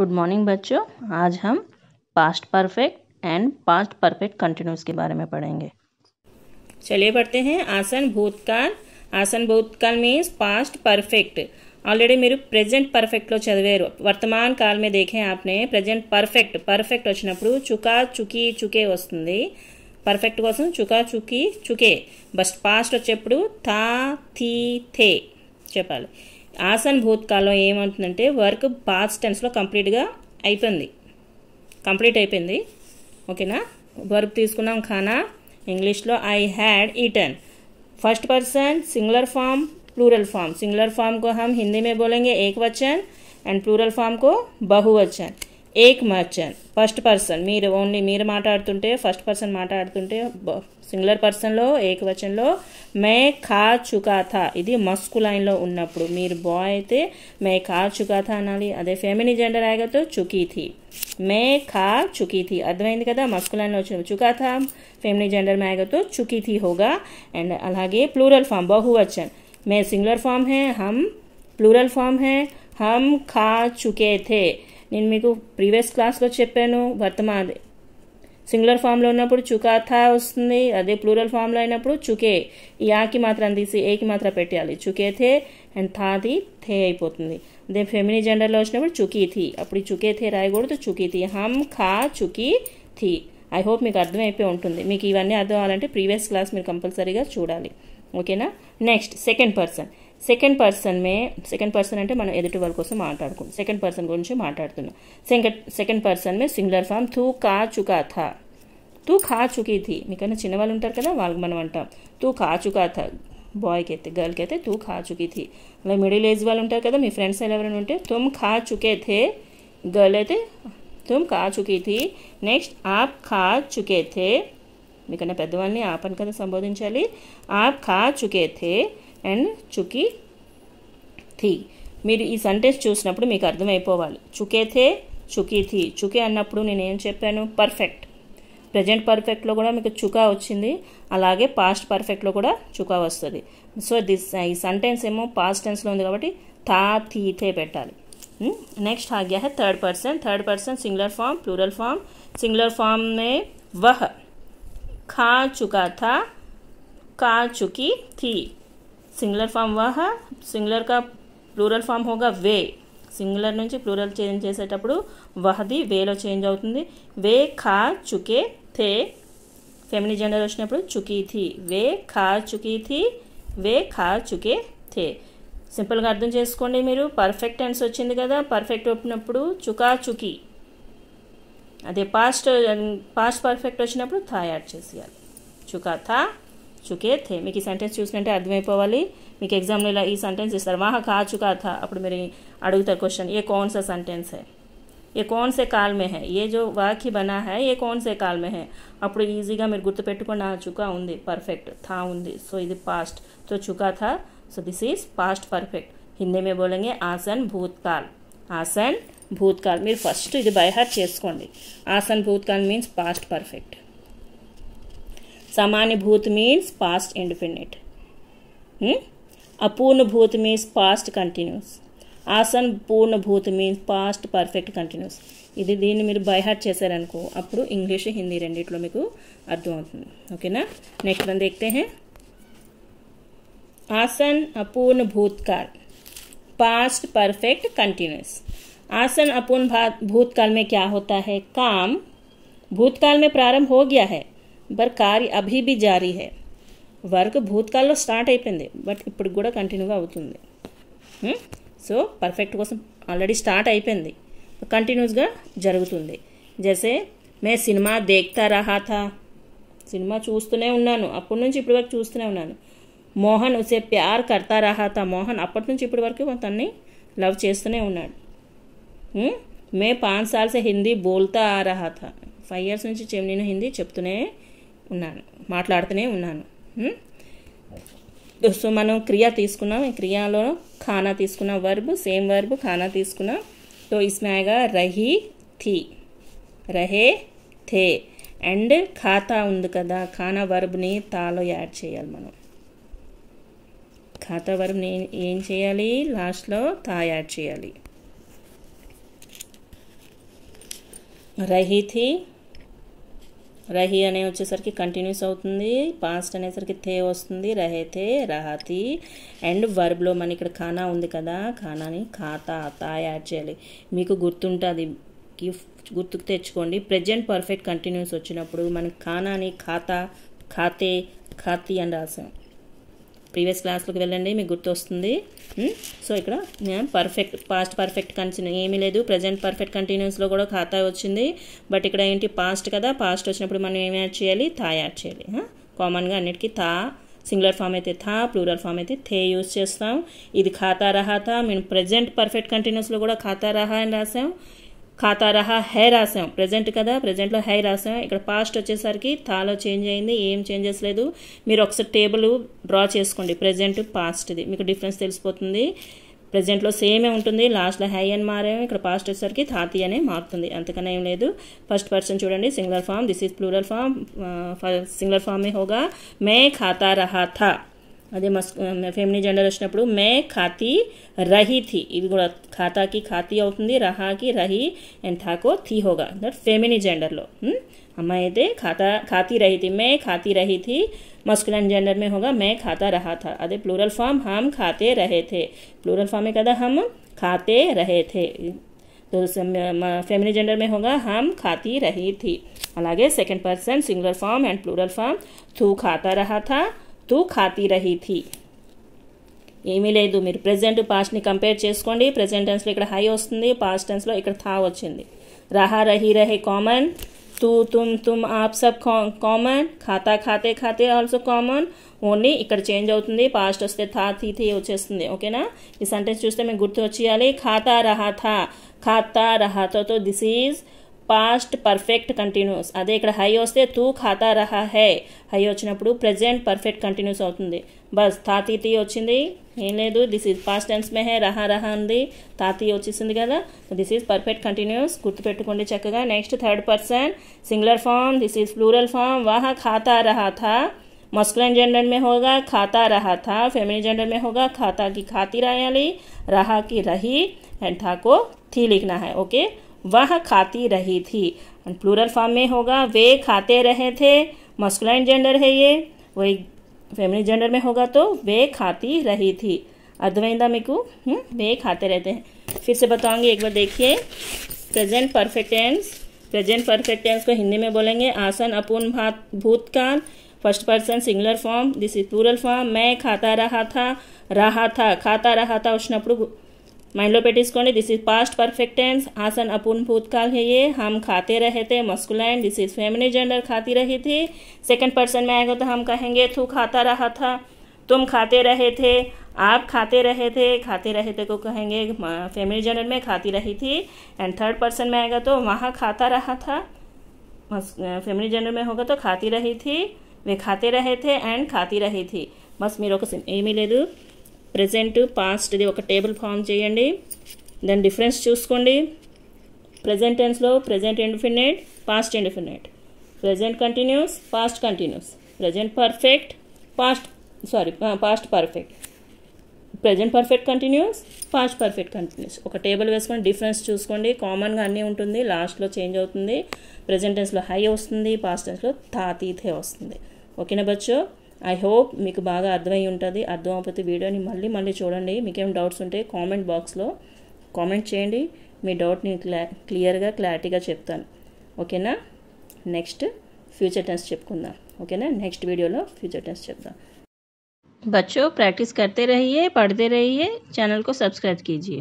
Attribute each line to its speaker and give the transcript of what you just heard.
Speaker 1: Good morning बच्चों आज हम past perfect and past perfect continuous के बारे में पढ़ेंगे चलिए पढ़ते हैं आसन भूतकाल आसन भूतकाल मीन्स पास्ट परफेक्ट ऑलरेडी मेरे प्रेजेंट परफेक्ट चलवे वर्तमान काल में देखें आपने प्रेजेंट परफेक्ट परफेक्ट वच्नपुर चुका चुकी चुके वस्तु परफेक्ट कोसम चुका चुकी चुके बस पास्ट वच्चू था थी थे चपाली ఆసన్ భూత్కాలం ఏమంటుందంటే వర్క్ పాస్ టెన్స్లో కంప్లీట్గా అయిపోయింది కంప్లీట్ అయిపోయింది ఓకేనా వర్క్ తీసుకున్నాం ఖానా ఇంగ్లీష్లో I had eaten first person singular form plural form singular form को హిందీ మే में ఏక్ एक అండ్ ప్లూరల్ प्लूरल फॉर्म को ఏక్ మర్చన్ ఫస్ట్ పర్సన్ మీరు ఓన్లీ మీరు మాట్లాడుతుంటే ఫస్ట్ పర్సన్ మాట్లాడుతుంటే సింగులర్ పర్సన్లో ఏకవచనంలో మే ఖా చుకాథా ఇది మస్కు లైన్లో ఉన్నప్పుడు మీరు బాయ్ అయితే మే ఖా చుకాథా అనాలి అదే ఫెమిని జెండర్ ఆగతో చుకీథి మే ఖా చుకీథి అర్థమైంది కదా మస్కు లైన్లో వచ్చిన చుకాథా ఫెమిని జెండర్ మేగతో చుకీథి హోగా అండ్ అలాగే ప్లూరల్ ఫామ్ బహువచన్ మే సింగులర్ ఫామ్ है हम प्लूरल फॉर्म है हम खा चुके थे నేను మీకు ప్రీవియస్ క్లాస్లో చెప్పాను వర్తమాది సింగులర్ ఫామ్లో ఉన్నప్పుడు చుకాథా వస్తుంది అదే ప్లూరల్ ఫామ్లో అయినప్పుడు చుకే ఈ ఆకి మాత్రం తీసి ఏకి మాత్రం పెట్టాలి చుకే థే అండ్ థాది థే అయిపోతుంది అదే ఫెమినీ జెండర్లో వచ్చినప్పుడు చుకీ థీ అప్పుడు చుకే థే రాయకూడదు చుకీ థీ హమ్ ఖా చుకీ థీ ఐ హోప్ మీకు అర్థమైపోయి ఉంటుంది మీకు ఇవన్నీ అర్థం అవ్వాలంటే ప్రీవియస్ క్లాస్ మీరు కంపల్సరీగా చూడాలి ఓకేనా next second person second person में सेकंड पर्सन అంటే మనం ఎదుటి వాళ్ళ కోసం మాట్లాడకుందాం. సెకండ్ పర్సన్ గురించి మాట్లాడుతున్నాం. సో ఇక్కడ సెకండ్ పర్సన్ మే సింగ్యులర్ ఫామ్ तू खा चुका था तू खा चुकी थी. ఇకన చిన్న వాళ్ళు ఉంటారు కదా వాళ్ళని మనం అంటాం. तू खा चुका था बॉयకి అయితే గర్ల్కి అయితే तू खा चुकी थी. లై మిడిల్ ఏజ్ వాళ్ళు ఉంటారు కదా మీ ఫ్రెండ్స్ ఎవరో ఉంటారు. तुम खा चुके थे గర్ల్ అయితే तुम खा चुकी थी. నెక్స్ట్ आप खा चुके थे. ఇకన పెద్ద వాళ్ళని ఆపన కదా సంబోధించాలి. आप खा चुके थे. అండ్ చుకి థీ మీరు ఈ సెంటెన్స్ చూసినప్పుడు మీకు అర్థమైపోవాలి చుకే థే చుకీ థీ చుకే అన్నప్పుడు నేను ఏం చెప్పాను పర్ఫెక్ట్ ప్రజెంట్ పర్ఫెక్ట్లో కూడా మీకు చుకా వచ్చింది అలాగే పాస్ట్ పర్ఫెక్ట్లో కూడా చుకా వస్తుంది సో దిస్ ఈ సెంటెన్స్ ఏమో పాస్ట్ టెన్స్లో ఉంది కాబట్టి థా థీ థే పెట్టాలి నెక్స్ట్ आ गया third third third third person singular form plural form singular form में वह खा चुका థీ సింగులర్ ఫామ్ వాహ సింగులర్గా ప్లూరల్ ఫామ్ హోగా వే సింగులర్ నుంచి ప్లూరల్ చేంజ్ చేసేటప్పుడు వహది వేలో చేంజ్ అవుతుంది వే ఖా చుకే థే ఫెమిలీ జెండర్ వచ్చినప్పుడు చుకీ థీ వే ఖా చుకీ థీ వే ఖా చుకే థే సింపుల్గా అర్థం చేసుకోండి మీరు పర్ఫెక్ట్ టెన్స్ వచ్చింది కదా పర్ఫెక్ట్ వచ్చినప్పుడు చుకా చుకీ అదే పాస్ట్ పాస్ట్ పర్ఫెక్ట్ వచ్చినప్పుడు థా యాడ్ చేసేయాలి చుకా థా चुके थे सेंटेंस चूस अर्थमी एग्जाम सेंटेंस इस वाह खा चुका था अब अड़ता क्वेश्चन ये कौन सा सेंटेंस है ये कौन से काल में है ये जो वाक्य बना है ये कौन से काल में है अब ईजी गुर्तपेको आ चुका उर्फेक्ट था सो इध पास्ट तो चुका था so this past perfect Hindi में बोलेंगे आसन भूतकाल आसन भूतकाल फस्ट इध बैहार आसन भूतकाल मीन पास्ट पर्फेक्ट सामान्य भूत मीन्स पास्ट इंडिफिनिट अपूर्ण भूत मीन्स पास्ट कंटिन्यूस आसन पूर्ण भूत मीन्स पास्ट पर्फेक्ट कंटिन्यूस इधर दी बैहट चसारको अब इंग्ली हिंदी रेक अर्थम ओके ना नैक्स्ट वन देखते हैं आसन अपूर्ण भूतकाल पास्ट परफेक्ट कंटिन्यूस आसन अपूर्ण भूतकाल में क्या होता है काम भूतकाल में प्रारंभ हो गया है వర్కారి ابھی بھی جاری ہے۔ వర్క భూతకాల లో స్టార్ట్ అయింది బట్ ఇప్పుడు కూడా కంటిన్యూ అవుతుంది. హ్మ్ సో పర్ఫెక్ట్ కోసం ऑलरेडी స్టార్ట్ అయిపోయింది. కంటిన్యూస్ గా జరుగుతుంది. जैसे मैं सिनेमा देखता रहा था सिनेमा చూస్తూనే ఉన్నాను. అప్పుడు నుంచి ఇప్పుడు వరకు చూస్తూనే ఉన్నాను. మోహన్ اسے پیار کرتا رہا تھا. మోహన్ అప్పుడు నుంచి ఇప్పుడు వరకు వతన్ని లవ్ చేస్తూనే ఉన్నాడు. హ్మ్ मैं 5 साल से हिंदी बोलता आ रहा था. 5 ఇయర్స్ నుంచి చెమ్నిని హిందీ చెప్తూనే ఉన్నాను మాట్లాడుతూనే ఉన్నాను సో మనం క్రియా తీసుకున్నాం ఈ క్రియాలో ఖానా తీసుకున్న వర్బ్ సేమ్ వర్బ్ ఖానా తీసుకున్నాం సో ఇస్మాయగా రహీ థీ రహే థే అండ్ ఖాతా ఉంది కదా ఖానా వర్బ్ని తాలో యాడ్ చేయాలి మనం ఖాతా వర్బ్ని ఏం చేయాలి లాస్ట్లో తా యాడ్ చేయాలి రహీ థీ రహి అనే వచ్చేసరికి కంటిన్యూస్ అవుతుంది పాస్ట్ అనేసరికి తే వస్తుంది రహేతే రహతి అండ్ వర్బ్లో మన ఇక్కడ ఖానా ఉంది కదా ఖానాని ఖాతా తా యాడ్ చేయాలి మీకు గుర్తుంటుంది గుర్తుకు తెచ్చుకోండి ప్రజెంట్ పర్ఫెక్ట్ కంటిన్యూస్ వచ్చినప్పుడు మనకి ఖానాని ఖాతా ఖాతే ఖాతి అని రాసాం ప్రీవియస్ క్లాస్లోకి వెళ్ళండి మీకు గుర్తొస్తుంది సో ఇక్కడ నేను పర్ఫెక్ట్ పాస్ట్ పర్ఫెక్ట్ కంటిన్యూ ఏమీ లేదు ప్రజెంట్ పర్ఫెక్ట్ కంటిన్యూస్లో కూడా ఖాతా వచ్చింది బట్ ఇక్కడ ఏంటి పాస్ట్ కదా పాస్ట్ వచ్చినప్పుడు మనం ఏమి యాడ్ చేయాలి థా యాడ్ చేయాలి కామన్గా అన్నిటికీ థా సింగులర్ ఫామ్ అయితే థా ప్లూరల్ ఫామ్ అయితే థే యూజ్ చేస్తాం ఇది ఖాతా రహాతా మేము ప్రజెంట్ పర్ఫెక్ట్ కంటిన్యూస్లో కూడా ఖాతా రహా అని రాసాం ఖాతా రహా హై రాసాం ప్రజెంట్ కదా ప్రజెంట్లో హై రాసాం ఇక్కడ పాస్ట్ వచ్చేసరికి తాలో చేంజ్ అయింది ఏం చేంజెస్ లేదు మీరు ఒకసారి టేబుల్ డ్రా చేసుకోండి ప్రజెంట్ పాస్ట్ది మీకు డిఫరెన్స్ తెలిసిపోతుంది ప్రజెంట్లో సేమే ఉంటుంది లాస్ట్లో హై అని మారేమో ఇక్కడ పాస్ట్ వచ్చేసరికి థాతి అనే మారుతుంది అంతకన్నా ఏం లేదు ఫస్ట్ పర్సన్ చూడండి singular form this is plural form singular ఫామే హోగా మే ఖాతా రహా థా अदे मस्कुलिन फेमिनि जेंडर اشనప్పుడు મે ખાતી રહી થી ઈગળ ખાતા કે ખાતી అవుంది رہا કે રહી એન્થાકો થી ہوگا۔ અંદર ફેમિની જेंडर લો હમ આયદે ખાતા ખાતી રહી થી મે ખાતી રહી થી મસ્કુલિન જेंडर મે હોગા મે ખાતા રહા થા અદે પ્લુરલ ફોર્મ હમ ખાતે રહેતે પ્લુરલ ફોર્મ મે કદા હમ ખાતે રહેતે દુસરે મે ફેમિની જेंडर મે હોગા હમ ખાતી રહી થી અલાગે second person singular form and plural form તુ ખાતા રહા થા తూ खाती રહી थी एमिलेदू मि प्रेजेंट पास्टని కంపేర్ చేస్కోండి ప్రెజెంట్ టెన్స్ లో ఇక్కడ హై వస్తుంది పాస్ట్ టెన్స్ లో ఇక్కడ థా వచ్చేంది రహ రహి rahe కామన్ तू तुम तुम आप सब कॉमन खाता खाते खाते ఆల్సో కామన్ hone ఇక్కడ చేంజ్ అవుతుంది పాస్ట్ వస్తే థా తీతే వచ్చేస్తుంది ఓకేనా ఈ సెంటెన్స్ చూస్తే మీకు గుర్తు వచ్చేయాలి ఖాతా రహా థా ఖాతా రహా so that is past perfect continuous అదే ఇక్కడ హై వస్తే తూ ఖాతా రహా హై హై వచ్చినప్పుడు ప్రజెంట్ పర్ఫెక్ట్ కంటిన్యూస్ అవుతుంది బస్ తాతీ తీ వచ్చింది ఏం లేదు దిస్ ఈజ్ పాస్ట్ టెన్స్ మే హే రహా రహా ఉంది తాతీ వచ్చేసింది కదా దిస్ ఈజ్ పర్ఫెక్ట్ కంటిన్యూస్ గుర్తుపెట్టుకోండి చక్కగా next third person singular form this is plural form వాహ ఖాతా రహా థా मस्कुलन जेंडर में होगा खाता रहा था फेमिली जेंडर में होगा खाता की खाती रहा रहा की रही एंड था को थी वह खाती रही थी प्लूरल फॉर्म में होगा वे खाते रहे थे मस्कुलाइन जेंडर है ये वही फैमिली जेंडर में होगा तो वे खाती रही थी अद्वैंदा मेकू हम्म, वे खाते रहते हैं फिर से बताऊंगी एक बार देखिए present perfect tense present perfect tense को हिंदी में बोलेंगे आसन अपूर्ण भात भूतकाल first person singular form this is plural form मैं खाता रहा था रहा था खाता रहा था उष्णपुड़ माइन लो पेटिस कौन है this is past perfect tense आसन अपूर्ण भूतकाल है ये हम खाते रहे थे masculine this is feminine gender खाती रही थी सेकंड पर्सन में आएगा तो हम कहेंगे तू खाता रहा था तुम खाते रहे थे आप खाते रहे थे खाते रहे थे को कहेंगे फेमिली जेंडर में खाती रही थी एंड थर्ड पर्सन में आएगा तो वहाँ खाता रहा था फेमिली जेंडर में होगा तो खाती रही थी वे खाते रहे थे एंड खाती रही थी बस मेरे को सिम ए मिले दू ప్రజెంట్ పాస్ట్ది ఒక టేబుల్ ఫామ్ చేయండి దాని డిఫరెన్స్ చూసుకోండి ప్రజెంట్ టెన్స్లో present indefinite past indefinite present continuous past continuous present perfect past sorry past perfect present perfect continuous past perfect continuous ఒక టేబుల్ వేసుకొని డిఫరెన్స్ చూసుకోండి కామన్గా అన్నీ ఉంటుంది లాస్ట్లో చేంజ్ అవుతుంది ప్రజెంట్ టెన్స్లో హై వస్తుంది పాస్ట్ టెన్స్లో తాతీతే వస్తుంది ఓకేనా బచ్చో ఐ హోప్ మీకు బాగా అర్థమై ఉంటుంది అర్థమైపోతే వీడియోని మళ్ళీ మళ్ళీ చూడండి మీకేం డౌట్స్ ఉంటే కామెంట్ బాక్స్లో కామెంట్ చేయండి మీ డౌట్ని క్లా క్లియర్గా క్లారిటీగా చెప్తాను ఓకేనా నెక్స్ట్ ఫ్యూచర్ టెన్స్ చెప్పుకుందాం ఓకేనా నెక్స్ట్ వీడియోలో ఫ్యూచర్ టెన్స్ చెప్దాం बच्चों प्रैक्टिस करते रहिए पढ़ते रहिए चैनल को सब्सक्राइब कीजिए